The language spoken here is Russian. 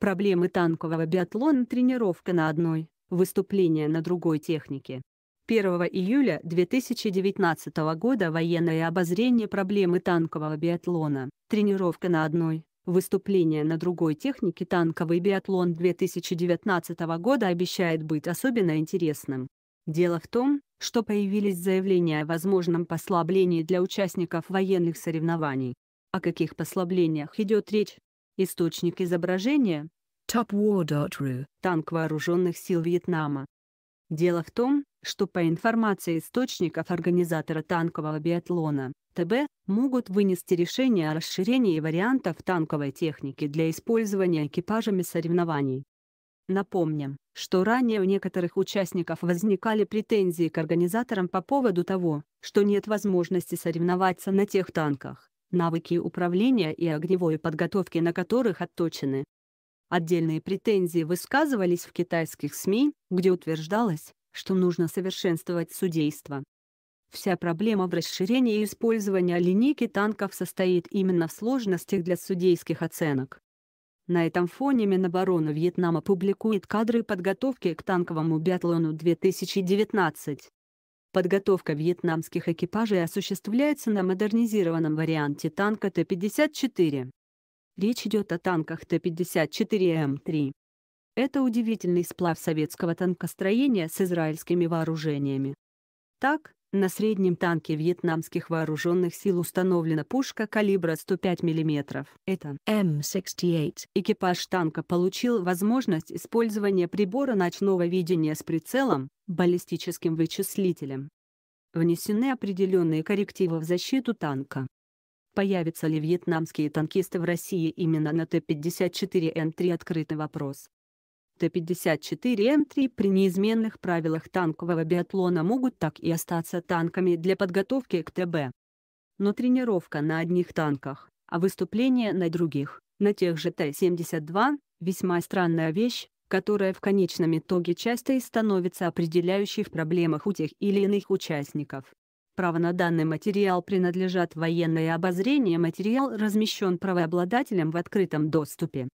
Проблемы танкового биатлона тренировка на одной, выступление на другой технике. 1 июля 2019 года военное обозрение проблемы танкового биатлона, тренировка на одной, выступление на другой технике танковый биатлон 2019 года обещает быть особенно интересным. Дело в том, что появились заявления о возможном послаблении для участников военных соревнований. О каких послаблениях идет речь, Источник изображения – topwar.ru танк вооруженных сил Вьетнама. Дело в том, что по информации источников организатора танкового биатлона, ТБ, могут вынести решение о расширении вариантов танковой техники для использования экипажами соревнований. Напомним, что ранее у некоторых участников возникали претензии к организаторам по поводу того, что нет возможности соревноваться на тех танках, навыки управления и огневой подготовки на которых отточены. Отдельные претензии высказывались в китайских СМИ, где утверждалось, что нужно совершенствовать судейство. Вся проблема в расширении и использовании линейки танков состоит именно в сложностях для судейских оценок. На этом фоне Минобороны Вьетнама публикует кадры подготовки к танковому биатлону 2019. Подготовка вьетнамских экипажей осуществляется на модернизированном варианте танка Т-54. Речь идет о танках Т-54М3. Это удивительный сплав советского танкостроения с израильскими вооружениями. Так, на среднем танке вьетнамских вооруженных сил установлена пушка калибра 105 мм. Это М68. Экипаж танка получил возможность использования прибора ночного видения с прицелом, баллистическим вычислителем. Внесены определенные коррективы в защиту танка. Появятся ли вьетнамские танкисты в России именно на Т-54Н3 открытый вопрос. Т-54М3 при неизменных правилах танкового биатлона могут так и остаться танками для подготовки к ТБ. Но тренировка на одних танках, а выступление на других, на тех же Т-72, весьма странная вещь, которая в конечном итоге часто и становится определяющей в проблемах у тех или иных участников. Право на данный материал принадлежат военное обозрение материал размещен правообладателем в открытом доступе.